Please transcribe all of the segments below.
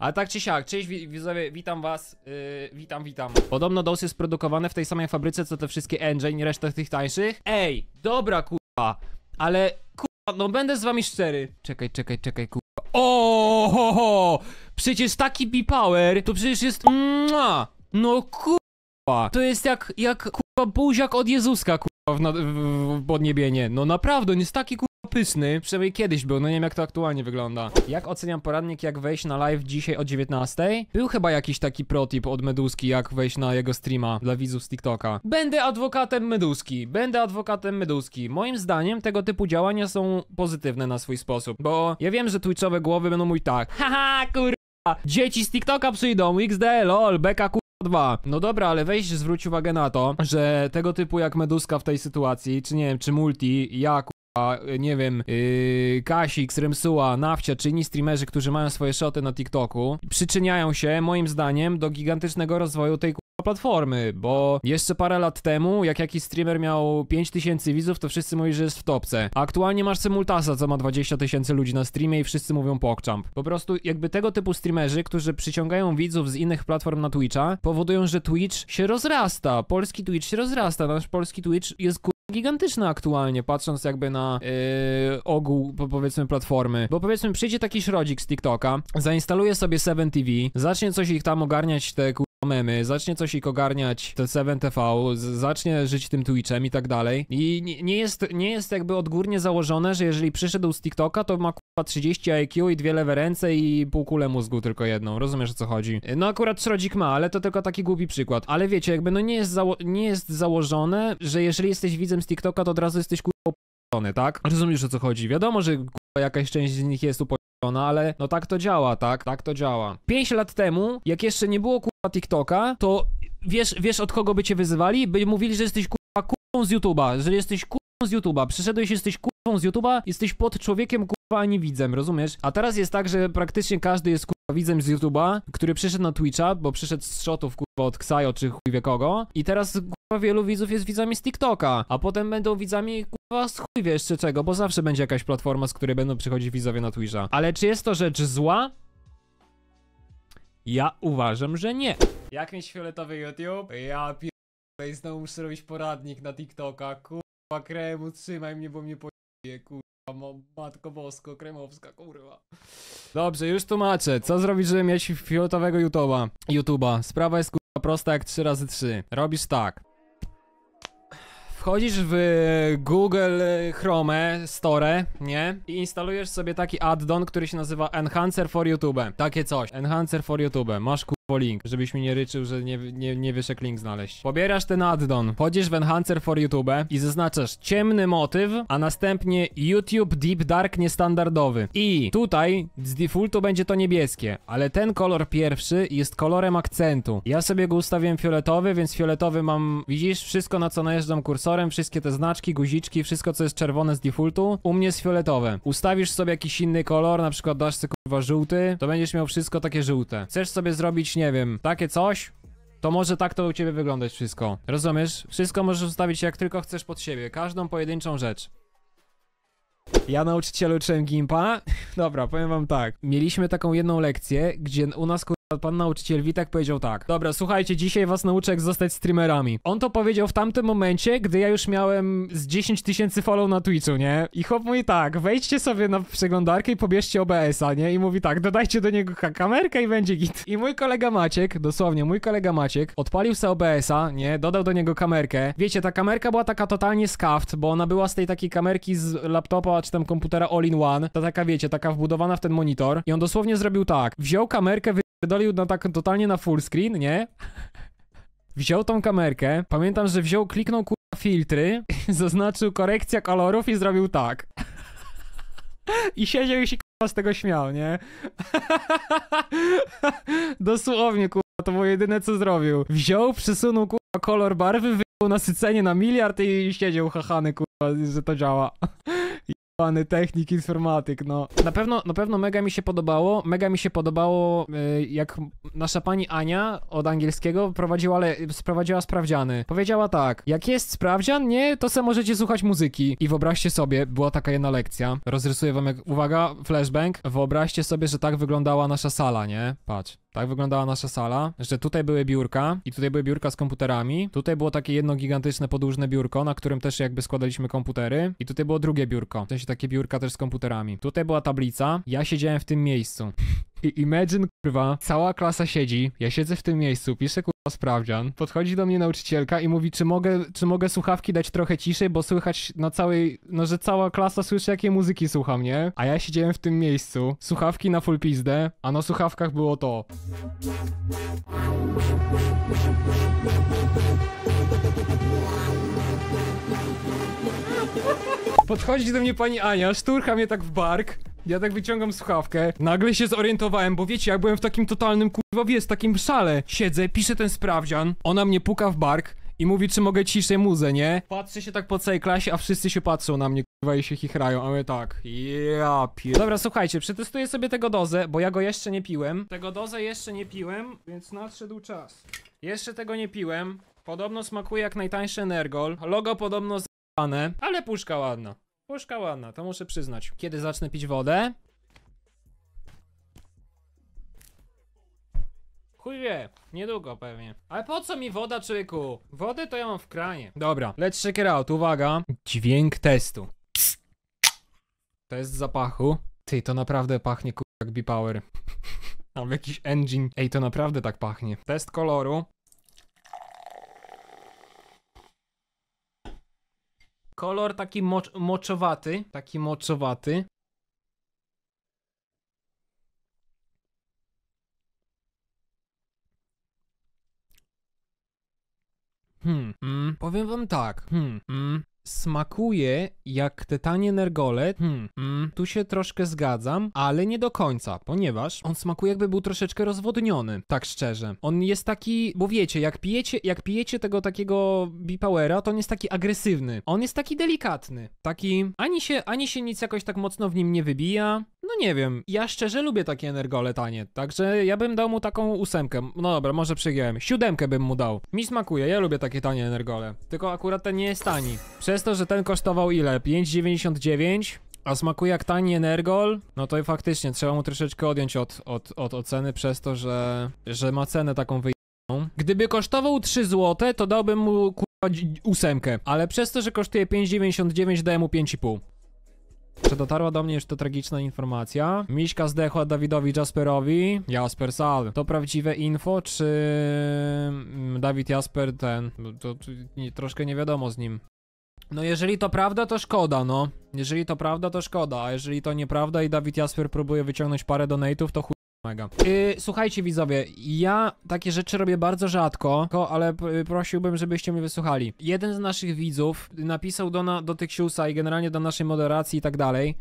Ale tak czy siak, cześć widzowie, witam was, yy, witam, witam. Podobno dos jest produkowane w tej samej fabryce, co te wszystkie engine i reszta tych tańszych. Ej, dobra kurwa, ale kurwa, no będę z wami szczery. Czekaj, czekaj, czekaj kurwa. O, ho, ho. Przecież taki B-Power to przecież jest... Mua. No kurwa, to jest jak, jak kurwa buziak od Jezuska kurwa w, w, w podniebienie. No naprawdę, on jest taki kurwa pysny, przynajmniej kiedyś był, no nie wiem jak to aktualnie wygląda. Jak oceniam poradnik jak wejść na live dzisiaj o 19? Był chyba jakiś taki protip od Meduski jak wejść na jego streama dla widzów z TikToka. Będę adwokatem Meduski, będę adwokatem Meduski. Moim zdaniem tego typu działania są pozytywne na swój sposób, bo ja wiem, że twitchowe głowy będą mój tak. Haha, kur... Dzieci z TikToka przyjdą, XD, lol, beka kur... 2. No dobra, ale weź zwróć uwagę na to, że tego typu jak Meduska w tej sytuacji, czy nie wiem, czy Multi, jak E, nie wiem, yy, Kasik, Sremsuła, Nawcia czy inni streamerzy, którzy mają swoje shoty na TikToku, przyczyniają się, moim zdaniem, do gigantycznego rozwoju tej platformy, bo jeszcze parę lat temu, jak jakiś streamer miał 5000 widzów, to wszyscy mówili, że jest w topce. A aktualnie masz Simultasa, co ma 20 tysięcy ludzi na streamie i wszyscy mówią PogChamp. Po prostu jakby tego typu streamerzy, którzy przyciągają widzów z innych platform na Twitcha, powodują, że Twitch się rozrasta. Polski Twitch się rozrasta. Nasz polski Twitch jest gigantyczne aktualnie, patrząc jakby na yy, ogół, powiedzmy, platformy. Bo powiedzmy, przyjdzie taki środzik z TikToka, zainstaluje sobie 7TV, zacznie coś ich tam ogarniać, te memy, zacznie coś ich ogarniać te 7TV, zacznie żyć tym Twitchem i tak dalej. I nie, nie, jest, nie jest jakby odgórnie założone, że jeżeli przyszedł z TikToka, to ma k***a 30 IQ i dwie lewe ręce i półkulę mózgu tylko jedną. Rozumiesz o co chodzi? No akurat Srodzik ma, ale to tylko taki głupi przykład. Ale wiecie, jakby no nie jest, nie jest założone, że jeżeli jesteś widzem z TikToka, to od razu jesteś k***a tak? Rozumiesz o co chodzi? Wiadomo, że jakaś część z nich jest upo... ale no tak to działa, tak? Tak to działa. 5 lat temu, jak jeszcze nie było TikToka, to wiesz, wiesz od kogo by cię wyzywali? By mówili, że jesteś kurwa kurwą z YouTube'a, że jesteś kurwą z YouTube'a. Przyszedłeś, jesteś kurwą z YouTube'a, jesteś pod człowiekiem kurwa, a nie widzem, rozumiesz? A teraz jest tak, że praktycznie każdy jest kurwa widzem z YouTube'a, który przyszedł na Twitcha, bo przyszedł z shotów kurwa od Ksajo czy chuj wie kogo i teraz kurwa wielu widzów jest widzami z TikToka, a potem będą widzami kurwa z chuj wiesz czy czego, bo zawsze będzie jakaś platforma, z której będą przychodzić widzowie na Twitcha. Ale czy jest to rzecz zła? Ja uważam, że nie. Jak mieć fioletowy YouTube? Ja pierdolę i znowu muszę robić poradnik na TikToka. Kurwa, kremu, trzymaj mnie, bo mnie pojedzie, kurwa, matko bosko, kremowska, kurwa. Dobrze, już tłumaczę. Co zrobić, żeby mieć fioletowego YouTube'a? YouTube'a. Sprawa jest kurwa prosta jak 3 razy 3 Robisz tak. Wchodzisz w Google Chrome Store, nie? I instalujesz sobie taki add-on, który się nazywa Enhancer for YouTube. Takie coś. Enhancer for YouTube. Masz ku link, żebyś mi nie ryczył, że nie, nie, nie wiesz jak link znaleźć. Pobierasz ten addon, chodzisz w Enhancer for YouTube i zaznaczasz ciemny motyw, a następnie YouTube Deep Dark niestandardowy. I tutaj z defaultu będzie to niebieskie, ale ten kolor pierwszy jest kolorem akcentu. Ja sobie go ustawiłem fioletowy, więc fioletowy mam, widzisz, wszystko na co najeżdżam kursorem, wszystkie te znaczki, guziczki, wszystko co jest czerwone z defaultu, u mnie jest fioletowe. Ustawisz sobie jakiś inny kolor, na przykład dasz sobie kurwa żółty, to będziesz miał wszystko takie żółte. Chcesz sobie zrobić, nie wiem, takie coś? To może tak to u ciebie wyglądać wszystko. Rozumiesz? Wszystko możesz ustawić jak tylko chcesz pod siebie. Każdą pojedynczą rzecz. Ja nauczycielu uczyłem gimpa. Dobra, powiem wam tak. Mieliśmy taką jedną lekcję, gdzie u nas Pan nauczyciel Witek powiedział tak. Dobra, słuchajcie, dzisiaj was nauczę jak zostać streamerami. On to powiedział w tamtym momencie, gdy ja już miałem z 10 tysięcy follow na Twitchu, nie? I chłop mówi tak, wejdźcie sobie na przeglądarkę i pobierzcie OBS-a, nie? I mówi tak, dodajcie do niego kamerkę i będzie git. I mój kolega Maciek, dosłownie mój kolega Maciek, odpalił sobie OBS-a, nie? Dodał do niego kamerkę. Wiecie, ta kamerka była taka totalnie scuffed, bo ona była z tej takiej kamerki z laptopa czy tam komputera all in one. To taka, wiecie, taka wbudowana w ten monitor. I on dosłownie zrobił tak. Wziął kamerkę, wy ustawił na tak totalnie na full screen, nie? Wziął tą kamerkę, pamiętam, że wziął, kliknął kurwa filtry, zaznaczył korekcja kolorów i zrobił tak. I siedział i się kurwa z tego śmiał, nie? Dosłownie kurwa, to było jedyne co zrobił. Wziął, przesunął kolor barwy, wyjął nasycenie na miliard i siedział hachany kurwa, że to działa. Pany technik, informatyk, no. Na pewno, na pewno mega mi się podobało. Mega mi się podobało, y, jak nasza pani Ania od angielskiego prowadziła, ale sprowadziła sprawdziany. Powiedziała tak, jak jest sprawdzian, nie, to se możecie słuchać muzyki. I wyobraźcie sobie, była taka jedna lekcja. Rozrysuję wam jak, uwaga, flashbang. Wyobraźcie sobie, że tak wyglądała nasza sala, nie? Patrz. Tak wyglądała nasza sala, że tutaj były biurka i tutaj były biurka z komputerami. Tutaj było takie jedno gigantyczne podłużne biurko, na którym też jakby składaliśmy komputery i tutaj było drugie biurko, w sensie takie biurka też z komputerami. Tutaj była tablica, ja siedziałem w tym miejscu. I imagine, kurwa, cała klasa siedzi, ja siedzę w tym miejscu, piszę, kurwa, sprawdzian. Podchodzi do mnie nauczycielka i mówi, czy mogę, czy mogę słuchawki dać trochę ciszej, bo słychać na całej, no że cała klasa słyszy, jakie muzyki słucham, nie? A ja siedziałem w tym miejscu, słuchawki na full pizdę, a na słuchawkach było to. Podchodzi do mnie pani Ania, szturcha mnie tak w bark ja tak wyciągam słuchawkę, nagle się zorientowałem, bo wiecie, jak byłem w takim totalnym kurwa, z takim szale. Siedzę, piszę ten sprawdzian, ona mnie puka w bark i mówi, czy mogę ciszej muzę, nie? Patrzę się tak po całej klasie, a wszyscy się patrzą na mnie, kurwa, i się chichrają, a my tak, ja pier... Dobra, słuchajcie, przetestuję sobie tego dozę, bo ja go jeszcze nie piłem. Tego dozę jeszcze nie piłem, więc nadszedł czas. Jeszcze tego nie piłem. Podobno smakuje jak najtańszy Energol. Logo podobno z***ane, ale puszka ładna. Puszka ładna, to muszę przyznać. Kiedy zacznę pić wodę? Chuj wie, niedługo pewnie. Ale po co mi woda, człowieku? Wody to ja mam w kranie. Dobra, let's check it out, uwaga. Dźwięk testu. Test zapachu. Ty, to naprawdę pachnie ku... jak B-Power. Albo jakiś engine. Ej, to naprawdę tak pachnie. Test koloru. Kolor taki mocz, moczowaty, taki moczowaty. Hmm, hmm, powiem wam tak. Hmm, mm, smakuje jak te tanie nergole. Hmm, hmm, tu się troszkę zgadzam, ale nie do końca, ponieważ on smakuje jakby był troszeczkę rozwodniony, tak szczerze. On jest taki, bo wiecie, jak pijecie, jak pijecie tego takiego Bipowera, to on jest taki agresywny. On jest taki delikatny, taki ani się, ani się nic jakoś tak mocno w nim nie wybija. No nie wiem, ja szczerze lubię takie energole tanie, także ja bym dał mu taką ósemkę. No dobra, może przygiąłem. Siódemkę bym mu dał. Mi smakuje, ja lubię takie tanie energole. Tylko akurat ten nie jest tani. Przez przez to, że ten kosztował ile? 5,99? A smakuje jak tani Energol, no to i faktycznie trzeba mu troszeczkę odjąć od, od, od oceny przez to, że, że ma cenę taką wyjechaną. Gdyby kosztował 3 zł, to dałbym mu kurwa ósemkę, ale przez to, że kosztuje 5,99 daję mu 5,5. Czy dotarła do mnie już to tragiczna informacja? Miśka zdechła Dawidowi Jasperowi. Jasper Sal. To prawdziwe info, czy mm, Dawid Jasper ten? To, to nie, troszkę nie wiadomo z nim. No jeżeli to prawda, to szkoda, no. Jeżeli to prawda, to szkoda, a jeżeli to nieprawda i Dawid Jasper próbuje wyciągnąć parę donate'ów, to chuj Mega. Yy, słuchajcie widzowie, ja takie rzeczy robię bardzo rzadko, ale prosiłbym, żebyście mnie wysłuchali. Jeden z naszych widzów napisał do, na, do Tyksiusa i generalnie do naszej moderacji i tak dalej.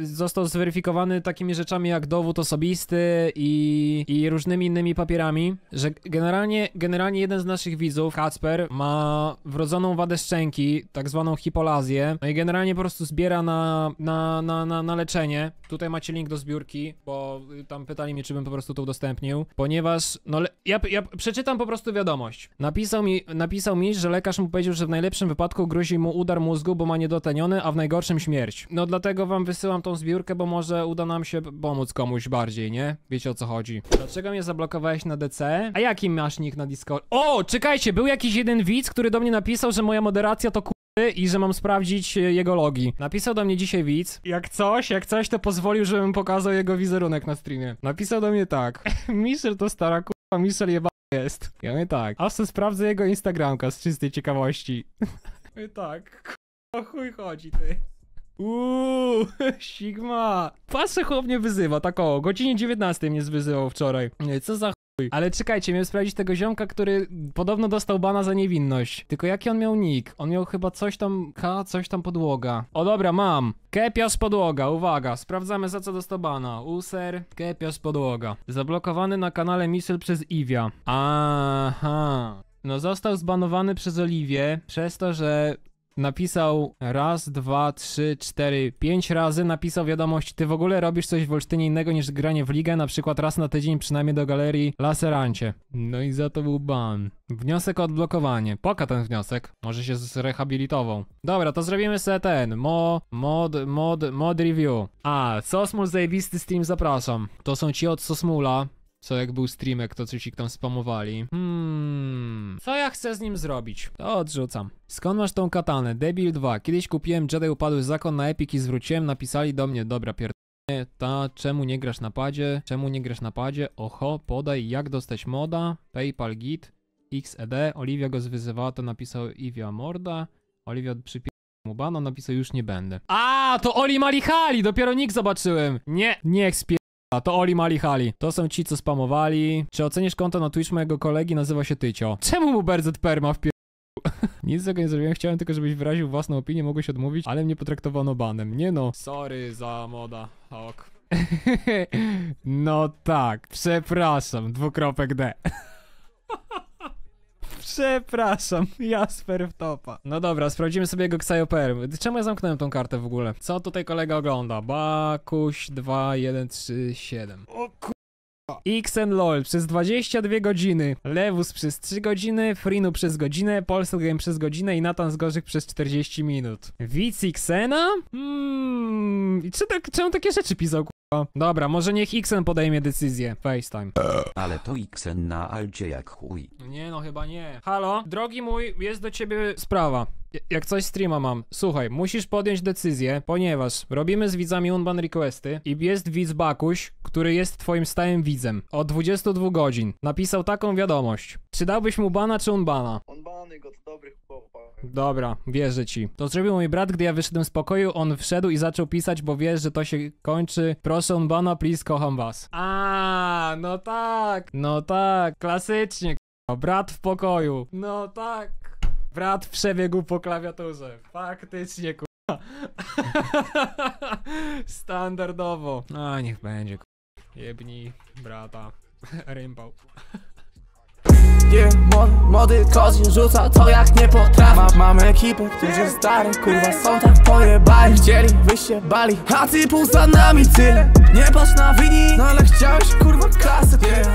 został zweryfikowany takimi rzeczami jak dowód osobisty i, i różnymi innymi papierami, że generalnie, generalnie jeden z naszych widzów, Kacper, ma wrodzoną wadę szczęki, tak zwaną hipolazję, no i generalnie po prostu zbiera na, na, na, na, na leczenie. Tutaj macie link do zbiórki, bo y, tam pytali mnie, czy bym po prostu to udostępnił, ponieważ, no, ja, ja przeczytam po prostu wiadomość. Napisał mi, napisał mi, że lekarz mu powiedział, że w najlepszym wypadku grozi mu udar mózgu, bo ma niedoteniony, a w najgorszym śmierć. No dlatego wam wysyłam tą zbiórkę, bo może uda nam się pomóc komuś bardziej, nie? Wiecie o co chodzi. Dlaczego mnie zablokowałeś na DC? A jaki masz nick na Discord? O, czekajcie, był jakiś jeden widz, który do mnie napisał, że moja moderacja to ku i że mam sprawdzić e, jego logi. Napisał do mnie dzisiaj widz. Jak coś, jak coś, to pozwolił, żebym pokazał jego wizerunek na streamie. Napisał do mnie tak. Michel to stara kurwa, Michel jeba jest. Ja mówię tak. A co sprawdzę jego Instagramka z czystej ciekawości. I tak. Kurwa, chuj chodzi ty. Uuuu, Sigma. Patrzę, chłop mnie wyzywa, tak o, godzinie 19 mnie wyzywał wczoraj. Co za ale czekajcie, miałem sprawdzić tego ziomka, który podobno dostał bana za niewinność. Tylko jaki on miał nick? On miał chyba coś tam, K, coś tam podłoga. O dobra, mam. Kepios podłoga, uwaga, sprawdzamy za co dostał bana. User, kepios podłoga. Zablokowany na kanale Misel przez Iwia. Aha. No został zbanowany przez Oliwię przez to, że napisał raz, dwa, trzy, cztery, pięć razy, napisał wiadomość, ty w ogóle robisz coś w Olsztynie innego niż granie w ligę, na przykład raz na tydzień przynajmniej do galerii Laserancie. No i za to był ban. Wniosek o odblokowanie. Poka ten wniosek. Może się zrehabilitował. Dobra, to zrobimy sobie ten. Mo, mod, mod, mod review. A, Sosmul zajebisty steam zapraszam. To są ci od Sosmula co jak był streamek, to coś ich tam spamowali. Hmm. Co ja chcę z nim zrobić? To odrzucam. Skąd masz tą katanę? Debil 2. Kiedyś kupiłem Jedi Upadły Zakon na Epic i zwróciłem, napisali do mnie, dobra pier... Ta, czemu nie grasz na padzie? Czemu nie grasz na padzie? Oho, podaj jak dostać moda, PayPal git, XED, Oliwia go zwyzywała, to napisał Iwia Morda, Oliwia przypi... mu bana, napisał już nie będę. A, to Oli Malichali, dopiero nick zobaczyłem! Nie, niech spie... A to Oli Mali Hali. To są ci, co spamowali. Czy ocenisz konto na Twitch mojego kolegi? Nazywa się Tycio. Czemu mu Berzet Perma pier... Nic z tego nie zrobiłem, chciałem tylko, żebyś wyraził własną opinię, mogłeś odmówić, ale mnie potraktowano banem. Nie no. Sorry za moda. Ok. no tak. Przepraszam. Dwukropek D. Przepraszam, Jasper w topa. No dobra, sprawdzimy sobie jego Xayo.pl. Czemu ja zamknąłem tą kartę w ogóle? Co tutaj kolega ogląda? Bakuś 2137. O ku... XN LOL przez 22 godziny, Lewus przez 3 godziny, Frinu przez godzinę, Polsat Game przez godzinę i Nathan Zgorzyk przez 40 minut. Wic Xena? Hmm, czy tak, czemu takie rzeczy pisał? Dobra, może niech Xen podejmie decyzję. FaceTime. Ale to Xen na alcie jak chuj. Nie no, chyba nie. Halo, drogi mój, jest do ciebie sprawa. jak coś streama mam. Słuchaj, musisz podjąć decyzję, ponieważ robimy z widzami Unban Requesty i jest widz Bakuś, który jest twoim stałym widzem. Od 22 godzin. Napisał taką wiadomość. Czy dałbyś mu bana czy Unbana? Unbany, go, to dobry Dobra, wierzę ci. To zrobił mój brat, gdy ja wyszedłem z pokoju, on wszedł i zaczął pisać, bo wiesz, że to się kończy. Proszę on bana, please, kocham was. A, no tak, no tak, klasycznie, k***a. brat w pokoju. No tak. Brat przebiegł po klawiaturze. Faktycznie, k***a. Standardowo. A, niech będzie, k***a. Jebni brata. Rympał nie młody, młody kozin rzuca to jak nie potrafi Ma, Mam ekipę, którzy stary, kurwa są tak pojebali Chcieli, wy się bali, a ty pół za nami tyle Nie patrz na wini, no ale chciałeś kurwa kasę.